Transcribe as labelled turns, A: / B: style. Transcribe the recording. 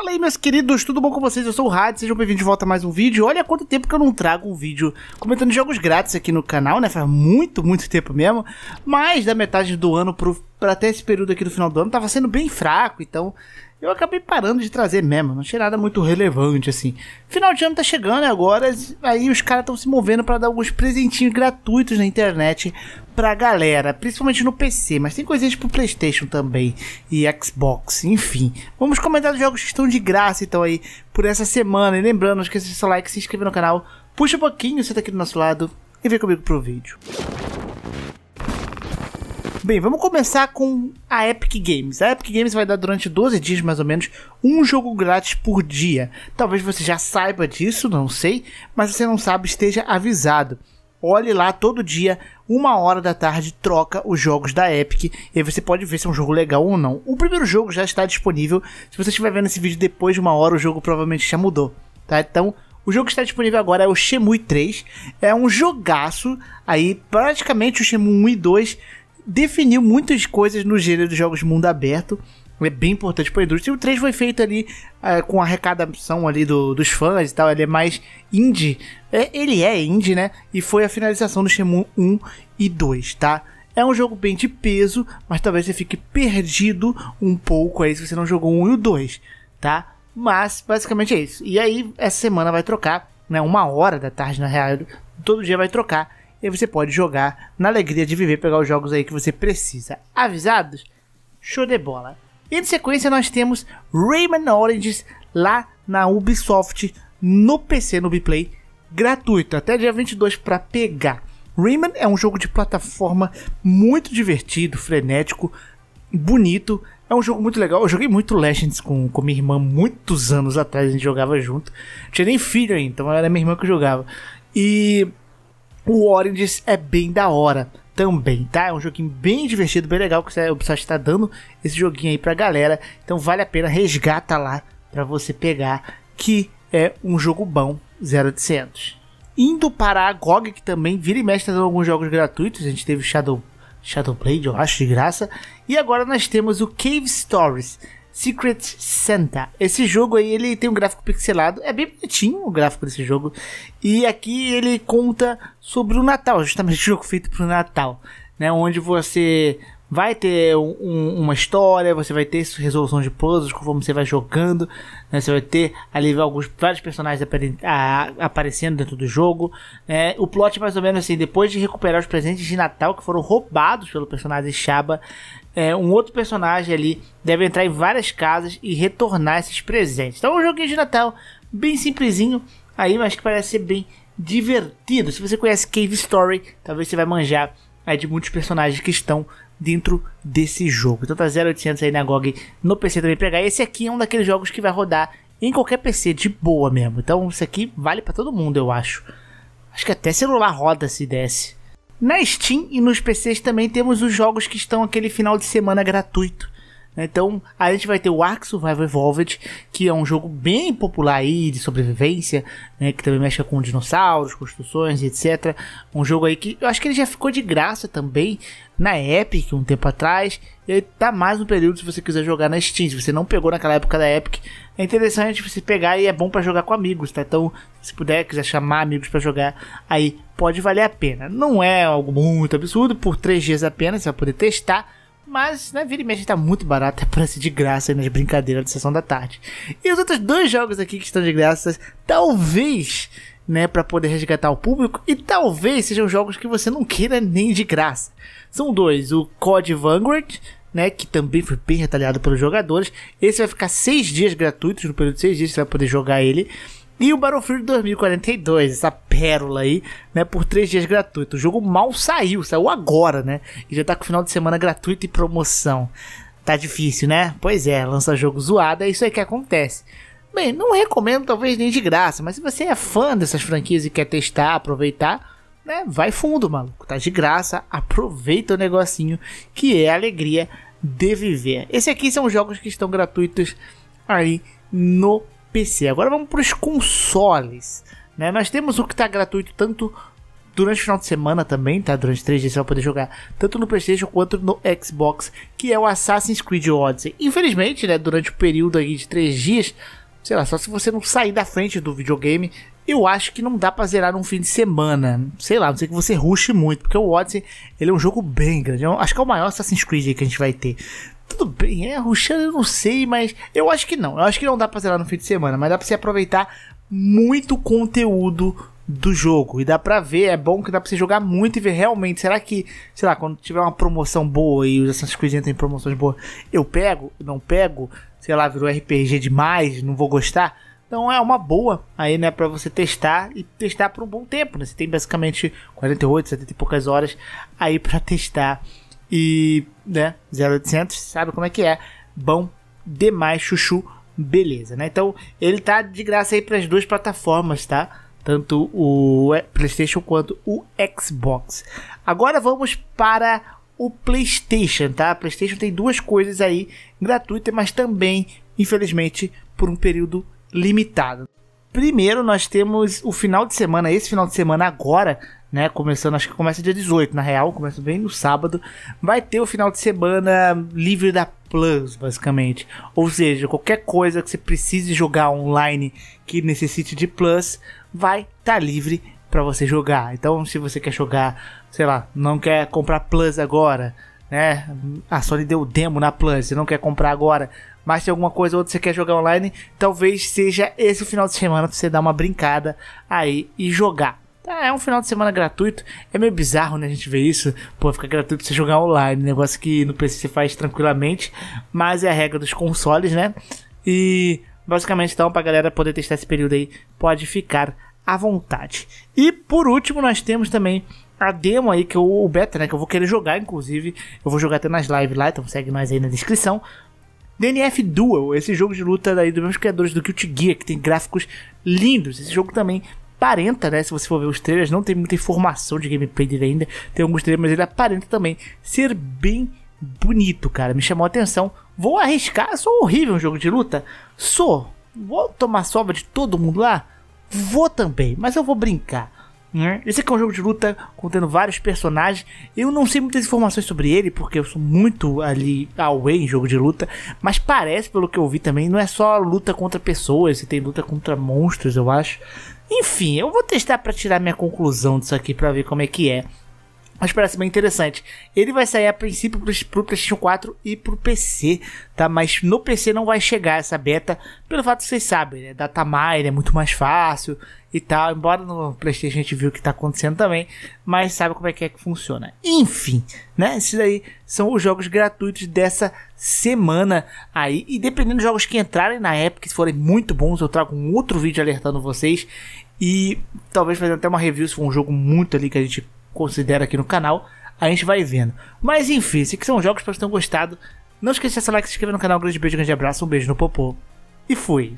A: Fala aí, meus queridos, tudo bom com vocês? Eu sou o Rad, sejam bem-vindos de volta a mais um vídeo. Olha quanto tempo que eu não trago um vídeo comentando jogos grátis aqui no canal, né? Faz muito, muito tempo mesmo. Mas da metade do ano pro, pra até esse período aqui do final do ano tava sendo bem fraco, então eu acabei parando de trazer mesmo, não achei nada muito relevante, assim. Final de ano tá chegando agora, aí os caras estão se movendo para dar alguns presentinhos gratuitos na internet pra galera, principalmente no PC, mas tem coisinhas pro Playstation também, e Xbox, enfim. Vamos comentar os jogos que estão de graça, então, aí, por essa semana. E lembrando, não esqueça de seu like, se inscrever no canal, puxa um pouquinho, você tá aqui do nosso lado e vem comigo pro vídeo. Bem, vamos começar com a Epic Games. A Epic Games vai dar durante 12 dias, mais ou menos, um jogo grátis por dia. Talvez você já saiba disso, não sei, mas se você não sabe, esteja avisado. Olhe lá todo dia, uma hora da tarde, troca os jogos da Epic e aí você pode ver se é um jogo legal ou não. O primeiro jogo já está disponível. Se você estiver vendo esse vídeo depois de uma hora, o jogo provavelmente já mudou, tá? Então, o jogo que está disponível agora é o Shemui 3. É um jogaço aí, praticamente o Shemui 1 e 2 definiu muitas coisas no gênero dos jogos mundo aberto. É bem importante para a indústria. O 3 foi feito ali é, com a arrecadação ali do, dos fãs e tal. Ele é mais indie. É, ele é indie, né? E foi a finalização do Shemun 1 e 2, tá? É um jogo bem de peso, mas talvez você fique perdido um pouco aí se você não jogou um e o 2, tá? Mas basicamente é isso. E aí, essa semana vai trocar, né? Uma hora da tarde, na real. Todo dia vai trocar e você pode jogar na alegria de viver, pegar os jogos aí que você precisa. Avisados? Show de bola! E em sequência nós temos Rayman Origins lá na Ubisoft, no PC, no Bplay, gratuito, até dia 22 para pegar. Rayman é um jogo de plataforma muito divertido, frenético, bonito. É um jogo muito legal. Eu joguei muito Legends com, com minha irmã muitos anos atrás, a gente jogava junto. tinha nem filho ainda, então era minha irmã que jogava. E o Origins é bem da hora também, tá? É um joguinho bem divertido, bem legal que o Ubisoft está dando esse joguinho aí pra galera. Então vale a pena, resgata lá para você pegar, que é um jogo bom, 0800. Indo para a GOG, que também vira e mexe tá alguns jogos gratuitos, a gente teve Shadow, Shadow Blade, eu acho, de graça. E agora nós temos o Cave Stories, Secret Santa. Esse jogo aí, ele tem um gráfico pixelado, é bem bonitinho o gráfico desse jogo. E aqui ele conta sobre o Natal, justamente o jogo feito pro Natal, né, onde você vai ter um, uma história, você vai ter resolução de puzzles conforme você vai jogando, né? você vai ter ali alguns, vários personagens apare a, aparecendo dentro do jogo. Né? o plot é mais ou menos assim, depois de recuperar os presentes de Natal que foram roubados pelo personagem Shaba, é, um outro personagem ali deve entrar em várias casas e retornar esses presentes. Então é um joguinho de Natal bem simplesinho aí, mas que parece ser bem divertido. Se você conhece Cave Story, talvez você vai manjar é de muitos personagens que estão dentro desse jogo. Então tá 0800 aí na GOG no PC também pegar. Esse aqui é um daqueles jogos que vai rodar em qualquer PC, de boa mesmo. Então isso aqui vale para todo mundo, eu acho. Acho que até celular roda se desce. Na Steam e nos PCs também temos os jogos que estão aquele final de semana gratuito. Né? Então, a gente vai ter o Ark Survival Evolved, que é um jogo bem popular aí de sobrevivência, né, que também mexe com dinossauros, construções, etc. Um jogo aí que eu acho que ele já ficou de graça também na Epic um tempo atrás. Ele tá mais um período se você quiser jogar na Steam. Se você não pegou naquela época da Epic, é interessante você pegar e é bom para jogar com amigos, tá? Então, se puder, quiser chamar amigos para jogar, aí pode valer a pena. Não é algo muito absurdo, por 3 dias apenas, você vai poder testar mas, né, vira e mexe tá muito barato, é ser de graça aí nas brincadeiras de sessão da tarde. E os outros dois jogos aqui que estão de graça, talvez, né, para poder resgatar o público, e talvez sejam jogos que você não queira nem de graça. São dois, o COD Vanguard, né, que também foi bem retalhado pelos jogadores. Esse vai ficar seis dias gratuitos, no período de seis dias você vai poder jogar ele. E o Battlefield 2042, essa pérola aí, né, por 3 dias gratuito. O jogo mal saiu, saiu agora, né? E já tá com final de semana gratuito e promoção. Tá difícil, né? Pois é, lança jogo zoado, é isso aí que acontece. Bem, não recomendo talvez nem de graça, mas se você é fã dessas franquias e quer testar, aproveitar, né, vai fundo, maluco. Tá de graça, aproveita o negocinho que é a alegria de viver. Esse aqui são jogos que estão gratuitos aí no PC. Agora vamos para os consoles. Né? Nós temos o que está gratuito tanto durante o final de semana também, tá? Durante três dias você vai poder jogar tanto no PlayStation quanto no Xbox, que é o Assassin's Creed Odyssey. Infelizmente, né, durante o período aí de três dias, sei lá, só se você não sair da frente do videogame, eu acho que não dá para zerar num fim de semana. Sei lá, não sei que você rushe muito, porque o Odyssey, ele é um jogo bem grande. Eu acho que é o maior Assassin's Creed que a gente vai ter. Tudo bem, é, rushando eu não sei, mas eu acho que não. Eu acho que não dá pra zerar no fim de semana, mas dá pra você aproveitar muito conteúdo do jogo. E dá pra ver, é bom que dá pra você jogar muito e ver realmente. Será que, sei lá, quando tiver uma promoção boa e os Assassin's Creed entram em promoções boas, eu pego, não pego, sei lá, virou RPG demais, não vou gostar. Então é uma boa aí, né, para você testar e testar por um bom tempo, né? Você tem basicamente 48, 70 e poucas horas aí para testar e, né, 0800, sabe como é que é. Bom demais, chuchu, beleza, né? Então, ele tá de graça aí para as duas plataformas, tá? Tanto o PlayStation quanto o Xbox. Agora vamos para o PlayStation, tá? A PlayStation tem duas coisas aí gratuitas, mas também, infelizmente, por um período limitado. Primeiro, nós temos o final de semana, esse final de semana agora, né? Começando, acho que começa dia 18, na real, começa bem no sábado. Vai ter o final de semana livre da Plus, basicamente. Ou seja, qualquer coisa que você precise jogar online que necessite de Plus, vai estar tá livre para você jogar. Então, se você quer jogar, sei lá, não quer comprar Plus agora, né? A ah, Sony deu demo na Plus, você não quer comprar agora, mas tem alguma coisa ou outra que você quer jogar online, talvez seja esse o final de semana pra você dar uma brincada aí e jogar. Tá, é um final de semana gratuito, é meio bizarro, né? A gente vê isso, pô, fica gratuito você jogar online, negócio que no PC você faz tranquilamente, mas é a regra dos consoles, né? E basicamente então, pra galera poder testar esse período aí, pode ficar à vontade. E por último, nós temos também a demo aí, que eu, o beta, né? Que eu vou querer jogar, inclusive. Eu vou jogar até nas lives lá, então segue nós aí na descrição. DNF Duel, esse jogo de luta aí dos mesmos criadores do Guilty Gear, que tem gráficos lindos. Esse jogo também aparenta, né? Se você for ver os trailers, não tem muita informação de gameplay dele ainda. Tem alguns trailers, mas ele aparenta também ser bem bonito, cara. Me chamou a atenção. Vou arriscar. Sou horrível um jogo de luta? Sou. Vou tomar sobra de todo mundo lá? Vou também, mas eu vou brincar. Né? Esse aqui é um jogo de luta contendo vários personagens. Eu não sei muitas informações sobre ele, porque eu sou muito ali away em jogo de luta. Mas parece, pelo que eu vi também, não é só luta contra pessoas, você tem luta contra monstros, eu acho. Enfim, eu vou testar para tirar minha conclusão disso aqui para ver como é que é. Mas parece bem interessante. Ele vai sair a princípio pro, pro PlayStation 4 e pro PC, tá? Mas no PC não vai chegar essa beta, pelo fato que vocês sabem, né? Datamine é muito mais fácil e tal. Embora no PlayStation a gente viu o que tá acontecendo também, mas sabe como é que é que funciona. Enfim, né? Esses daí são os jogos gratuitos dessa semana aí. E dependendo dos jogos que entrarem na época, se forem muito bons, eu trago um outro vídeo alertando vocês. E talvez fazer até uma review se for um jogo muito ali que a gente considera aqui no canal, a gente vai vendo. Mas enfim, esses aqui são jogos, espero que vocês tenham gostado. Não esqueça de like, se inscrever no canal, um grande beijo, um grande abraço, um beijo no popô. E fui!